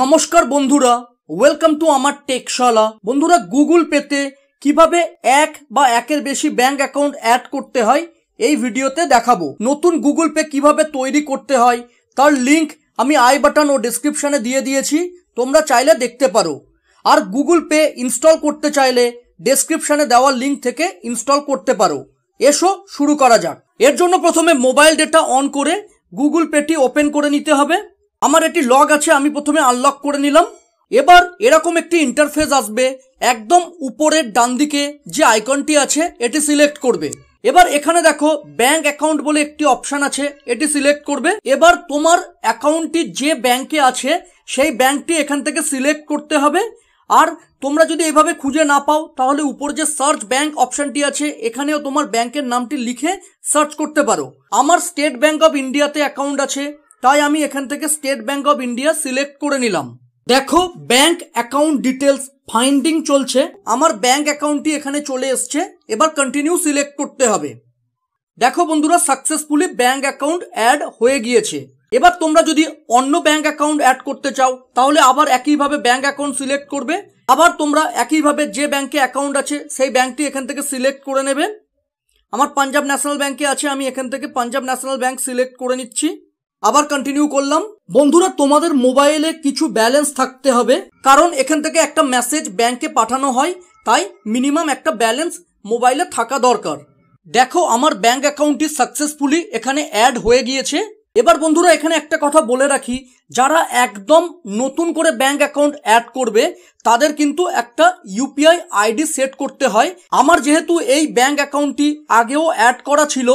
নমস্কার বন্ধুরা welcome to আমার টেকশালা বন্ধুরা গুগল পেতে কিভাবে এক বা একের বেশি ব্যাংক অ্যাকাউন্ট অ্যাড করতে হয় এই ভিডিওতে দেখাবো নতুন গুগল পে কিভাবে তৈরি করতে হয় তার লিংক আমি আই বাটন ও ডিসক্রিপশানে দিয়ে দিয়েছি তোমরা চাইলে দেখতে পারো আর গুগল পে ইনস্টল করতে চাইলে ডেসক্রিপশানে দেওয়া লিঙ্ক থেকে ইনস্টল করতে পারো এসো শুরু করা যাক এর জন্য প্রথমে মোবাইল ডেটা অন করে গুগল পেটি ওপেন করে নিতে হবে আমার এটি লগ আছে আমি প্রথমে আনলক করে নিলাম এবার এরকম একটি ইন্টারফেস আসবে একদম উপরের ডান দিকে যে আইকনটি আছে এটি সিলেক্ট করবে এবার এখানে দেখো ব্যাংক অ্যাকাউন্ট বলে একটি অপশান আছে এটি সিলেক্ট করবে এবার তোমার অ্যাকাউন্টটি যে ব্যাংকে আছে সেই ব্যাংকটি এখান থেকে সিলেক্ট করতে হবে আর তোমরা যদি এভাবে খুঁজে না পাও তাহলে উপর যে সার্চ ব্যাংক অপশানটি আছে এখানেও তোমার ব্যাংকের নামটি লিখে সার্চ করতে পারো আমার স্টেট ব্যাংক অফ ইন্ডিয়াতে অ্যাকাউন্ট আছে তাই আমি এখান থেকে State Bank of India select করে নিলাম দেখো ব্যাংক অ্যাকাউন্ট ডিটেলস ফাইন্ডিং চলছে আমার ব্যাংক অ্যাকাউন্টটি এখানে চলে এসছে এবার কন্টিনিউ সিলেক্ট করতে হবে দেখো বন্ধুরা সাকসেসফুলি ব্যাংক অ্যাকাউন্ট অ্যাড হয়ে গিয়েছে এবার তোমরা যদি অন্য ব্যাংক অ্যাকাউন্ট অ্যাড করতে চাও তাহলে আবার একইভাবে ব্যাংক অ্যাকাউন্ট সিলেক্ট করবে আবার তোমরা একইভাবে যে ব্যাংকে অ্যাকাউন্ট আছে সেই ব্যাংকটি এখান থেকে সিলেক্ট করে নেবে আমার পাঞ্জাব ন্যাশনাল ব্যাংকে আছে আমি এখান থেকে পাঞ্জাব ন্যাশনাল ব্যাংক সিলেক্ট করে নিচ্ছি আবার কন্টিনিউ করলাম বন্ধুরা তোমাদের মোবাইলে কিছু ব্যালেন্স থাকতে হবে কারণ এখান থেকে একটা মেসেজ ব্যাংকে পাঠানো হয় তাই মিনিমাম একটা ব্যালেন্স মোবাইলে থাকা দরকার দেখো আমার ব্যাংক অ্যাকাউন্টটি সাকসেসফুলি এখানে অ্যাড হয়ে গিয়েছে এবার বন্ধুরা এখানে একটা কথা বলে রাখি যারা একদম নতুন করে ব্যাংক অ্যাকাউন্ট অ্যাড করবে তাদের কিন্তু একটা ইউপিআই আইডি সেট করতে হয় আমার যেহেতু এই ব্যাংক অ্যাকাউন্টটি আগেও অ্যাড করা ছিল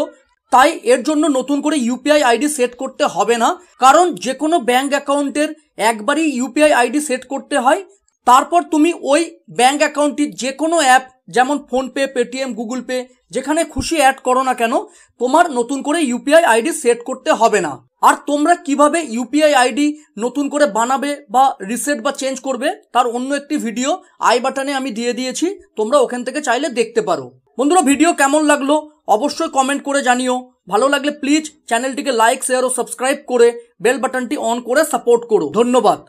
তাই এর জন্য নতুন করে ইউপিআই আইডি সেট করতে হবে না কারণ যে কোনো ব্যাঙ্ক অ্যাকাউন্টের একবারই ইউপিআই আইডি সেট করতে হয় তারপর তুমি ওই ব্যাঙ্ক অ্যাকাউন্টটির যে কোনো অ্যাপ যেমন ফোনপে পেটিএম গুগল পে যেখানে খুশি অ্যাড করো না কেন তোমার নতুন করে ইউপিআই আইডি সেট করতে হবে না আর তোমরা কিভাবে ইউপিআই আইডি নতুন করে বানাবে বা রিসেট বা চেঞ্জ করবে তার অন্য একটি ভিডিও আই বাটনে আমি দিয়ে দিয়েছি তোমরা ওখান থেকে চাইলে দেখতে পারো বন্ধুরা ভিডিও কেমন লাগলো অবশ্যই কমেন্ট করে জানিও ভালো লাগলে প্লিজ চ্যানেলটিকে লাইক শেয়ার ও সাবস্ক্রাইব করে বেল বাটনটি অন করে সাপোর্ট করো ধন্যবাদ